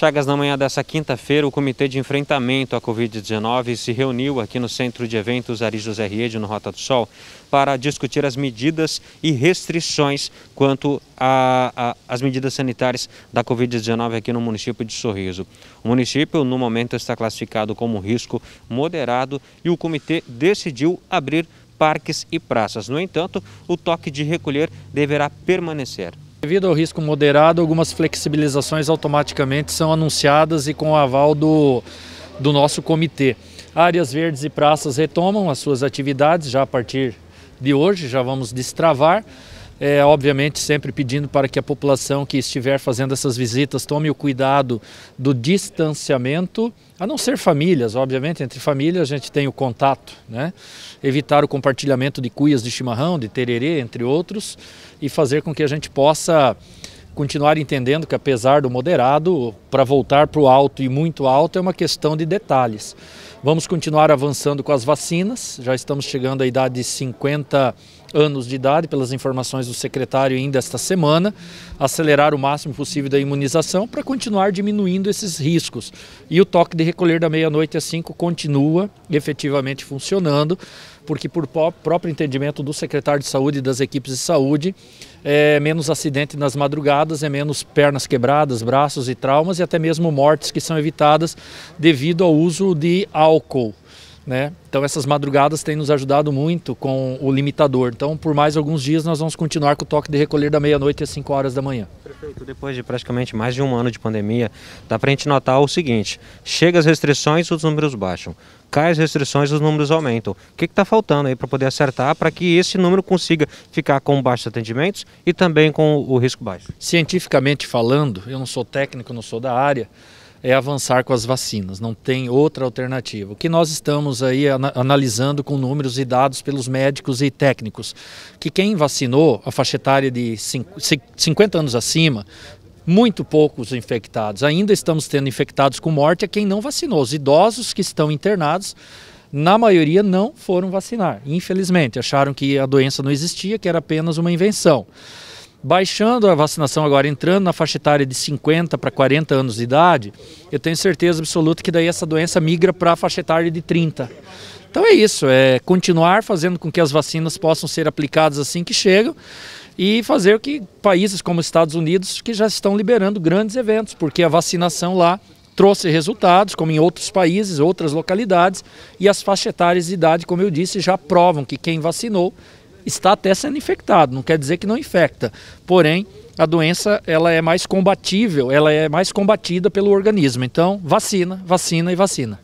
Chagas, na manhã dessa quinta-feira, o Comitê de Enfrentamento à Covid-19 se reuniu aqui no Centro de Eventos Ari José Riede, no Rota do Sol, para discutir as medidas e restrições quanto às medidas sanitárias da Covid-19 aqui no município de Sorriso. O município, no momento, está classificado como risco moderado e o comitê decidiu abrir parques e praças. No entanto, o toque de recolher deverá permanecer. Devido ao risco moderado, algumas flexibilizações automaticamente são anunciadas e com o aval do, do nosso comitê. Áreas verdes e praças retomam as suas atividades já a partir de hoje, já vamos destravar é, obviamente sempre pedindo para que a população que estiver fazendo essas visitas tome o cuidado do distanciamento, a não ser famílias, obviamente, entre famílias a gente tem o contato, né? evitar o compartilhamento de cuias de chimarrão, de tererê, entre outros, e fazer com que a gente possa continuar entendendo que apesar do moderado, para voltar para o alto e muito alto é uma questão de detalhes. Vamos continuar avançando com as vacinas, já estamos chegando à idade de 50 anos de idade, pelas informações do secretário ainda esta semana, acelerar o máximo possível da imunização para continuar diminuindo esses riscos. E o toque de recolher da meia-noite às 5 continua efetivamente funcionando, porque por próprio entendimento do secretário de saúde e das equipes de saúde, é menos acidente nas madrugadas, é menos pernas quebradas, braços e traumas e até mesmo mortes que são evitadas devido ao uso de álcool. Né? Então essas madrugadas têm nos ajudado muito com o limitador. Então por mais alguns dias nós vamos continuar com o toque de recolher da meia-noite às 5 horas da manhã. Prefeito, depois de praticamente mais de um ano de pandemia, dá para a gente notar o seguinte, chega as restrições, os números baixam. Cai as restrições, os números aumentam. O que está faltando aí para poder acertar para que esse número consiga ficar com baixos atendimentos e também com o risco baixo? Cientificamente falando, eu não sou técnico, não sou da área, é avançar com as vacinas, não tem outra alternativa. O que nós estamos aí analisando com números e dados pelos médicos e técnicos, que quem vacinou a faixa etária de 50 anos acima muito poucos infectados. Ainda estamos tendo infectados com morte a é quem não vacinou. Os idosos que estão internados, na maioria, não foram vacinar, infelizmente. Acharam que a doença não existia, que era apenas uma invenção baixando a vacinação agora, entrando na faixa etária de 50 para 40 anos de idade, eu tenho certeza absoluta que daí essa doença migra para a faixa etária de 30. Então é isso, é continuar fazendo com que as vacinas possam ser aplicadas assim que chegam e fazer que países como Estados Unidos, que já estão liberando grandes eventos, porque a vacinação lá trouxe resultados, como em outros países, outras localidades, e as faixas etárias de idade, como eu disse, já provam que quem vacinou está até sendo infectado, não quer dizer que não infecta. Porém, a doença ela é mais combatível, ela é mais combatida pelo organismo. Então, vacina, vacina e vacina.